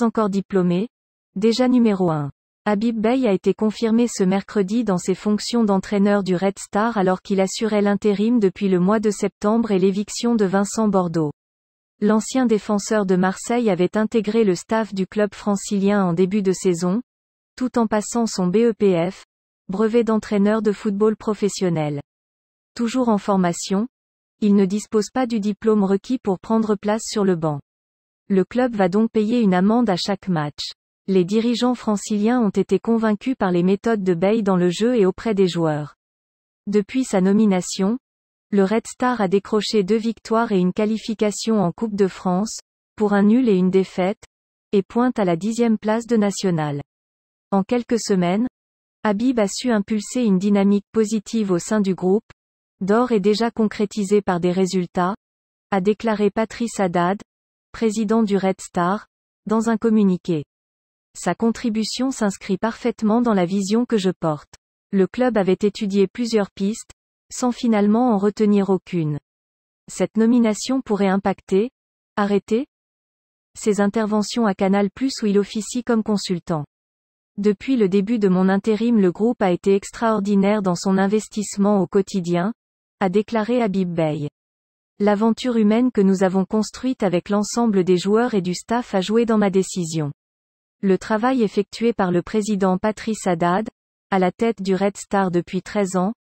encore diplômé, déjà numéro 1. Habib Bey a été confirmé ce mercredi dans ses fonctions d'entraîneur du Red Star alors qu'il assurait l'intérim depuis le mois de septembre et l'éviction de Vincent Bordeaux. L'ancien défenseur de Marseille avait intégré le staff du club francilien en début de saison, tout en passant son BEPF, brevet d'entraîneur de football professionnel. Toujours en formation, il ne dispose pas du diplôme requis pour prendre place sur le banc. Le club va donc payer une amende à chaque match. Les dirigeants franciliens ont été convaincus par les méthodes de Bay dans le jeu et auprès des joueurs. Depuis sa nomination, le Red Star a décroché deux victoires et une qualification en Coupe de France, pour un nul et une défaite, et pointe à la dixième place de Nationale. En quelques semaines, Habib a su impulser une dynamique positive au sein du groupe, d'or est déjà concrétisé par des résultats, a déclaré Patrice Haddad, président du Red Star, dans un communiqué. Sa contribution s'inscrit parfaitement dans la vision que je porte. Le club avait étudié plusieurs pistes, sans finalement en retenir aucune. Cette nomination pourrait impacter, arrêter, ses interventions à Canal ⁇ où il officie comme consultant. Depuis le début de mon intérim, le groupe a été extraordinaire dans son investissement au quotidien, a déclaré Habib Bey. L'aventure humaine que nous avons construite avec l'ensemble des joueurs et du staff a joué dans ma décision. Le travail effectué par le président Patrice Haddad, à la tête du Red Star depuis 13 ans,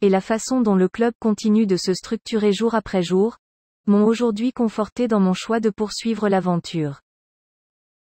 et la façon dont le club continue de se structurer jour après jour, m'ont aujourd'hui conforté dans mon choix de poursuivre l'aventure.